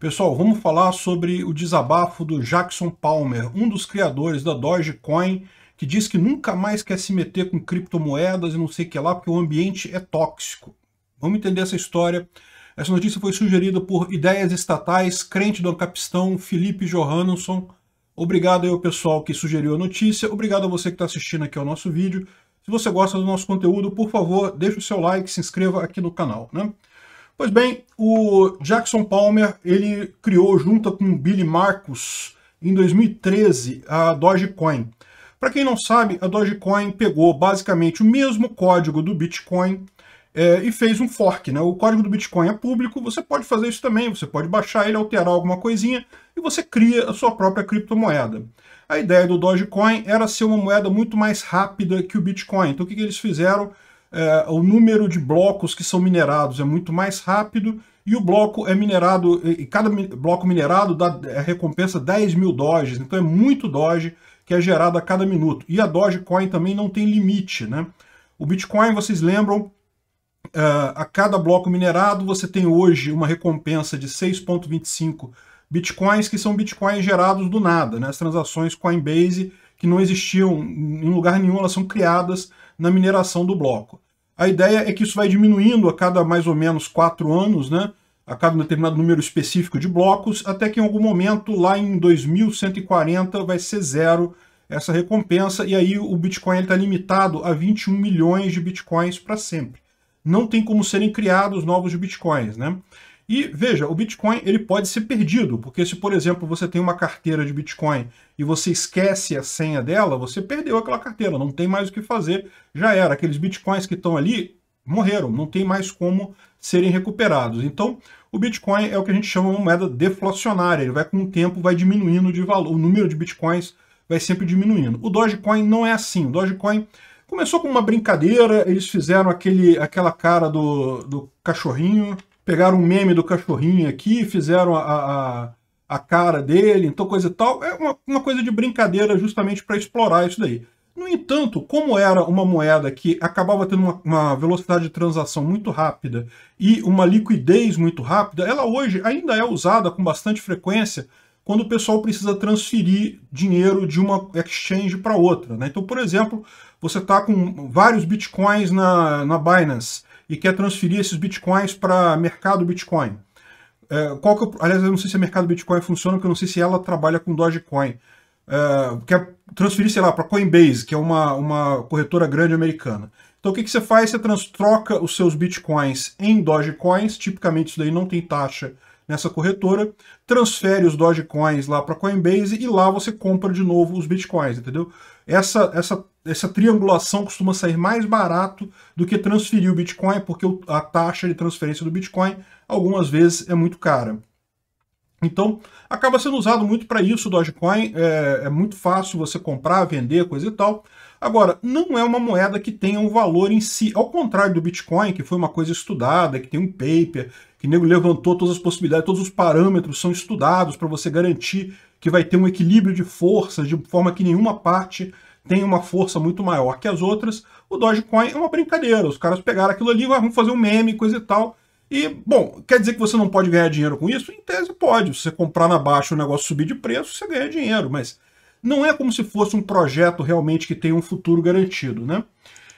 Pessoal, vamos falar sobre o desabafo do Jackson Palmer, um dos criadores da Dogecoin, que diz que nunca mais quer se meter com criptomoedas e não sei o que lá, porque o ambiente é tóxico. Vamos entender essa história. Essa notícia foi sugerida por Ideias Estatais, crente do Ancapistão, Felipe Johannesson. Obrigado aí ao pessoal que sugeriu a notícia, obrigado a você que está assistindo aqui ao nosso vídeo. Se você gosta do nosso conteúdo, por favor, deixe o seu like, se inscreva aqui no canal. Né? Pois bem, o Jackson Palmer, ele criou junto com Billy Marcos em 2013 a Dogecoin. Para quem não sabe, a Dogecoin pegou basicamente o mesmo código do Bitcoin é, e fez um fork. Né? O código do Bitcoin é público, você pode fazer isso também, você pode baixar ele, alterar alguma coisinha e você cria a sua própria criptomoeda. A ideia do Dogecoin era ser uma moeda muito mais rápida que o Bitcoin. Então o que, que eles fizeram? é, o número de blocos que são minerados é muito mais rápido e o bloco é minerado, e cada bloco minerado dá a é recompensa 10 mil doges, então é muito doge que é gerado a cada minuto. E a Dogecoin também não tem limite, né? O Bitcoin, vocês lembram, é, a cada bloco minerado você tem hoje uma recompensa de 6.25 Bitcoins, que são Bitcoins gerados do nada, né? As transações Coinbase, que não existiam em lugar nenhum, elas são criadas na mineração do bloco. A ideia é que isso vai diminuindo a cada mais ou menos quatro anos, né? a cada um determinado número específico de blocos, até que em algum momento, lá em 2140, vai ser zero essa recompensa, e aí o Bitcoin está limitado a 21 milhões de Bitcoins para sempre. Não tem como serem criados novos Bitcoins, né? E veja, o Bitcoin ele pode ser perdido, porque se, por exemplo, você tem uma carteira de Bitcoin e você esquece a senha dela, você perdeu aquela carteira, não tem mais o que fazer, já era. Aqueles Bitcoins que estão ali morreram, não tem mais como serem recuperados. Então, o Bitcoin é o que a gente chama de moeda deflacionária, ele vai com o tempo vai diminuindo de valor, o número de Bitcoins vai sempre diminuindo. O Dogecoin não é assim, o Dogecoin começou com uma brincadeira, eles fizeram aquele, aquela cara do, do cachorrinho pegaram um meme do cachorrinho aqui, fizeram a, a, a cara dele, então coisa e tal. É uma, uma coisa de brincadeira justamente para explorar isso daí. No entanto, como era uma moeda que acabava tendo uma, uma, velocidade de transação muito rápida e uma liquidez muito rápida, ela hoje ainda é usada com bastante frequência quando o pessoal precisa transferir dinheiro de uma exchange para outra. Né? Então, por exemplo, você está com vários bitcoins na, na Binance e quer transferir esses bitcoins para mercado Bitcoin. É, qual que eu, é aliás, eu não sei se o mercado Bitcoin funciona, porque eu não sei se ela trabalha com Dogecoin. É, quer transferir, sei lá, para Coinbase, que é uma, uma corretora grande americana. Então o que, que você faz? Você troca os seus bitcoins em Dogecoins, tipicamente isso daí não tem taxa nessa corretora, transfere os Dogecoins lá para Coinbase e lá você compra de novo os Bitcoins, entendeu? Essa, essa, essa triangulação costuma sair mais barato do que transferir o Bitcoin, porque a taxa de transferência do Bitcoin algumas vezes é muito cara. Então, acaba sendo usado muito para isso o Dogecoin. É, é, muito fácil você comprar, vender, coisa e tal. Agora, não é uma moeda que tenha um valor em si. Ao contrário do Bitcoin, que foi uma coisa estudada, que tem um paper, que nego levantou todas as possibilidades, todos os parâmetros são estudados para você garantir que vai ter um equilíbrio de forças, de forma que nenhuma parte tem uma força muito maior que as outras. O Dogecoin é uma brincadeira, os caras pegaram aquilo ali, ah, vão fazer um meme, coisa e tal. E, bom, quer dizer que você não pode ganhar dinheiro com isso? Em tese pode, se você comprar na baixa o negócio subir de preço, você ganha dinheiro, mas não é como se fosse um projeto realmente que tem um futuro garantido, né?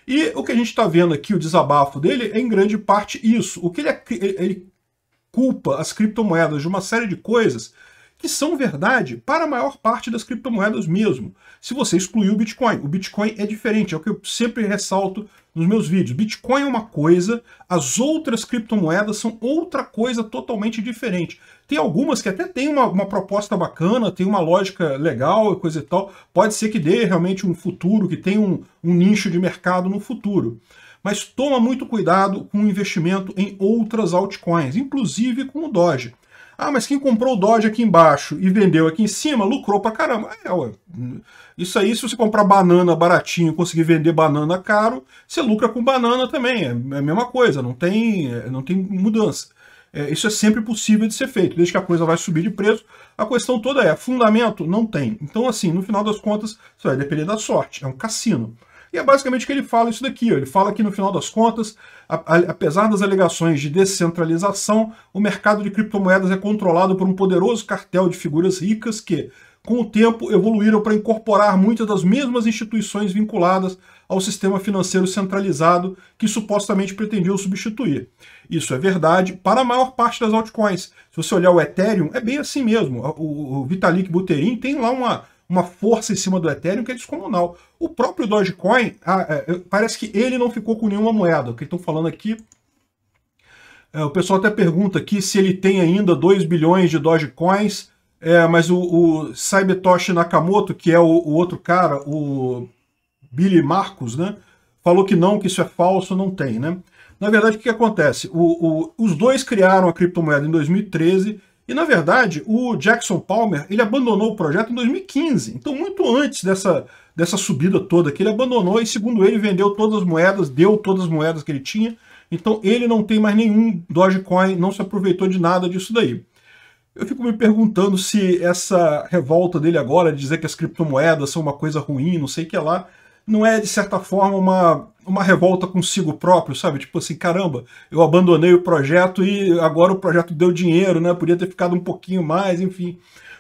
E o que a gente está vendo aqui, o desabafo dele, é em grande parte isso. O que ele, é ele culpa as criptomoedas de uma série de coisas que são verdade para a maior parte das criptomoedas mesmo, se você excluir o Bitcoin. O Bitcoin é diferente, é o que eu sempre ressalto nos meus vídeos. Bitcoin é uma coisa, as outras criptomoedas são outra coisa totalmente diferente. Tem algumas que até tem uma, uma proposta bacana, tem uma lógica legal e coisa e tal. Pode ser que dê realmente um futuro, que tenha um, um nicho de mercado no futuro mas toma muito cuidado com o investimento em outras altcoins, inclusive com o Doge. Ah, mas quem comprou o Dodge aqui embaixo e vendeu aqui em cima, lucrou pra caramba. É, ué. Isso aí, se você comprar banana baratinho e conseguir vender banana caro, você lucra com banana também. É, é a mesma coisa, não tem, é, não tem mudança. É, isso é sempre possível de ser feito, desde que a coisa vai subir de preço. A questão toda é, fundamento não tem. Então, assim, no final das contas, só vai depender da sorte. É um cassino. E é basicamente que ele fala isso daqui. Ó. Ele fala que, no final das contas, a, a, apesar das alegações de descentralização, o mercado de criptomoedas é controlado por um poderoso cartel de figuras ricas que, com o tempo, evoluíram para incorporar muitas das mesmas instituições vinculadas ao sistema financeiro centralizado que supostamente pretendiam substituir. Isso é verdade para a maior parte das altcoins. Se você olhar o Ethereum, é bem assim mesmo. O, o Vitalik Buterin tem lá uma uma força em cima do Ethereum que é descomunal. O próprio Dogecoin, ah, é, parece que ele não ficou com nenhuma moeda. O que estão falando aqui. É, o pessoal até pergunta aqui se ele tem ainda 2 bilhões de Dogecoins, é, mas o, o Saibetoshi Nakamoto, que é o, o outro cara, o Billy Marcos, né? Falou que não, que isso é falso, não tem, né? Na verdade, o que acontece? O, o, os dois criaram a criptomoeda em 2013 e na verdade, o Jackson Palmer ele abandonou o projeto em 2015, então muito antes dessa, dessa subida toda que ele abandonou e segundo ele vendeu todas as moedas, deu todas as moedas que ele tinha, então ele não tem mais nenhum Dogecoin, não se aproveitou de nada disso daí. Eu fico me perguntando se essa revolta dele agora de dizer que as criptomoedas são uma coisa ruim, não sei o que lá, não é de certa forma uma uma revolta consigo próprio, sabe? Tipo assim, caramba, eu abandonei o projeto e agora o projeto deu dinheiro, né? Podia ter ficado um pouquinho mais, enfim.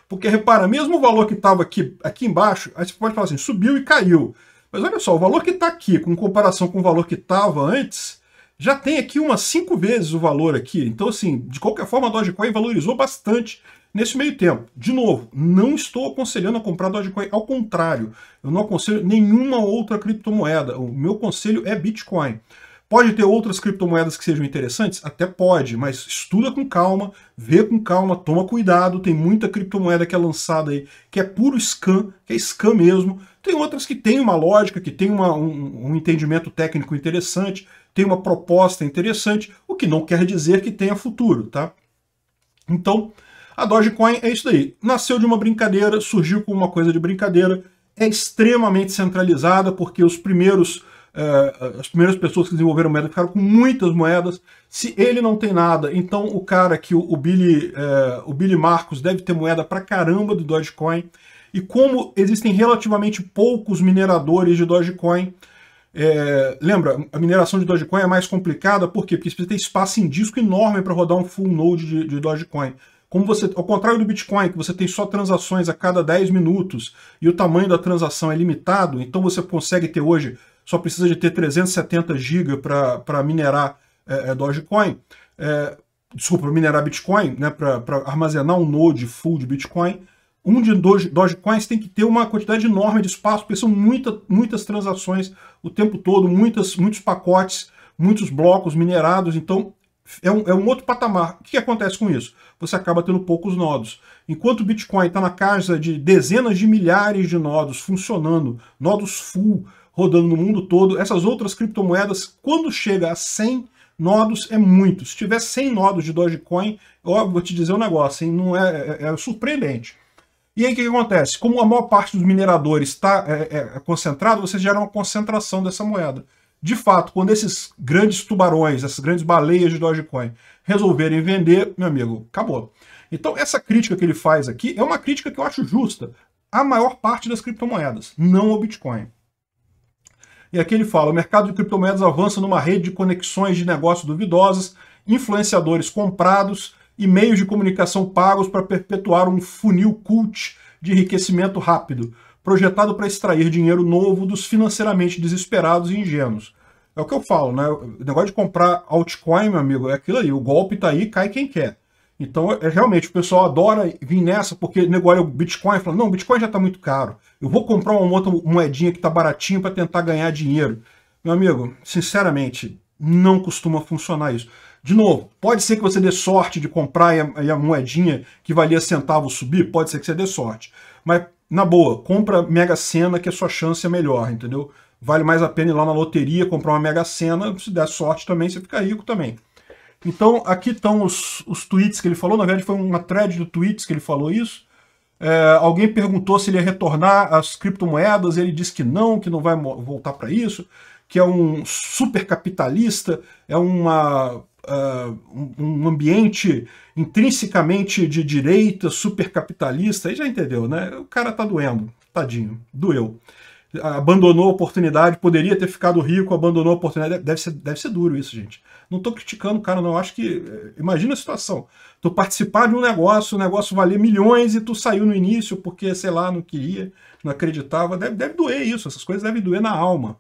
Porque repara, mesmo o valor que estava aqui, aqui embaixo, aí você pode falar assim, subiu e caiu. Mas olha só, o valor que está aqui, com comparação com o valor que estava antes, já tem aqui umas cinco vezes o valor aqui. Então, assim, de qualquer forma, a Dogecoin valorizou bastante Nesse meio tempo, de novo, não estou aconselhando a comprar Dogecoin. Ao contrário, eu não aconselho nenhuma outra criptomoeda. O meu conselho é Bitcoin. Pode ter outras criptomoedas que sejam interessantes? Até pode, mas estuda com calma, vê com calma, toma cuidado. Tem muita criptomoeda que é lançada aí, que é puro scam, que é scam mesmo. Tem outras que tem uma lógica, que tem um, um entendimento técnico interessante, tem uma proposta interessante, o que não quer dizer que tenha futuro, tá? Então, a Dogecoin é isso daí. Nasceu de uma brincadeira, surgiu com uma coisa de brincadeira, é extremamente centralizada, porque os primeiros eh, as primeiras pessoas que desenvolveram moeda ficaram com muitas moedas. Se ele não tem nada, então o cara que o, o Billy, eh, o Billy Marcos deve ter moeda pra caramba do Dogecoin. E como existem relativamente poucos mineradores de Dogecoin, é, lembra, a mineração de Dogecoin é mais complicada, por quê? Porque você ter espaço em disco enorme para rodar um full node de, de Dogecoin. Como você, ao contrário do Bitcoin, que você tem só transações a cada 10 minutos e o tamanho da transação é limitado, então você consegue ter hoje, só precisa de ter 370 GB para minerar é, é, Dogecoin. É, desculpa, minerar Bitcoin, né, para armazenar um node full de Bitcoin, um de Doge, Dogecoins tem que ter uma quantidade enorme de espaço, porque são muita, muitas transações o tempo todo, muitas, muitos pacotes, muitos blocos minerados, então é um, é um outro patamar. O que acontece com isso? Você acaba tendo poucos nodos. Enquanto o Bitcoin está na casa de dezenas de milhares de nodos funcionando, nodos full, rodando no mundo todo, essas outras criptomoedas, quando chega a 100 nodos, é muito. Se tiver 100 nodos de Dogecoin, ó, vou te dizer um negócio, hein? não é, é, é, é surpreendente. E aí o que, que, acontece? Como a maior parte dos mineradores está é, é, é, concentrado, você gera uma concentração dessa moeda de fato, quando esses grandes tubarões, essas grandes baleias de Dogecoin resolverem vender, meu amigo, acabou. Então, essa crítica que ele faz aqui é uma crítica que eu acho justa à maior parte das criptomoedas, não ao Bitcoin. E aqui ele fala: o mercado de criptomoedas avança numa rede de conexões de negócio duvidosas, influenciadores comprados e meios de comunicação pagos para perpetuar um funil cult de enriquecimento rápido projetado para extrair dinheiro novo dos financeiramente desesperados e ingênuos. É o que eu falo, né? O negócio de comprar altcoin, meu amigo, é aquilo aí. O golpe tá aí, cai quem quer. Então, é, é realmente, o pessoal adora vir nessa, porque negócio olha o Bitcoin e fala, não, o Bitcoin já está muito caro. Eu vou comprar uma outra moedinha que está baratinho para tentar ganhar dinheiro. Meu amigo, sinceramente, não costuma funcionar isso. De novo, pode ser que você dê sorte de comprar e a, e a moedinha que valia centavo subir, pode ser que você dê sorte. Mas na boa, compra Mega Sena que a sua chance é melhor, entendeu? Vale mais a pena ir lá na loteria, comprar uma Mega Sena, se der sorte também, você fica rico também. Então, aqui estão os, os tweets que ele falou, na verdade foi uma thread do tweets que ele falou isso. É, alguém perguntou se ele ia retornar as criptomoedas, ele disse que não, que não vai voltar para isso, que é um supercapitalista, é uma uh, um ambiente intrinsecamente de direita, supercapitalista, aí já entendeu, né? O cara tá doendo, tadinho, doeu. Abandonou a oportunidade, poderia ter ficado rico, abandonou a oportunidade. Deve ser, deve ser duro isso, gente. Não tô criticando o cara, não. Acho que. Eh, imagina a situação. Tu participar de um negócio, o negócio valer milhões e tu saiu no início porque, sei lá, não queria, não acreditava. Deve, deve doer isso, essas coisas devem doer na alma.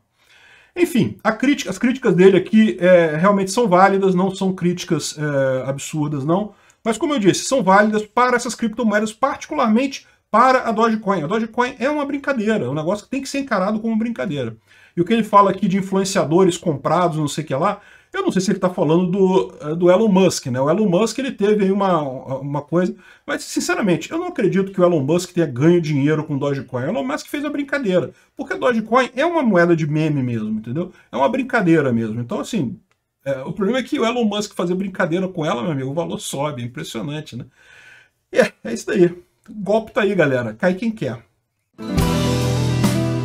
Enfim, crítica, as críticas dele aqui é, realmente são válidas, não são críticas é, absurdas, não. Mas como eu disse, são válidas para essas criptomoedas, particularmente para a Dogecoin. A Dogecoin é uma brincadeira, é um negócio que tem que ser encarado como brincadeira. E o que ele fala aqui de influenciadores comprados, não sei o que lá, eu não sei se ele está falando do, eh, do Elon Musk, né? O Elon Musk ele teve aí uma, uma coisa. Mas, sinceramente, eu não acredito que o Elon Musk tenha ganho dinheiro com Dogecoin. O Elon Musk fez a brincadeira. Porque Dogecoin é uma moeda de meme mesmo, entendeu? É uma brincadeira mesmo. Então, assim, é, o problema é que o Elon Musk fazer brincadeira com ela, meu amigo, o valor sobe. É impressionante, né? é, é isso daí. O golpe tá aí, galera. Cai quem quer.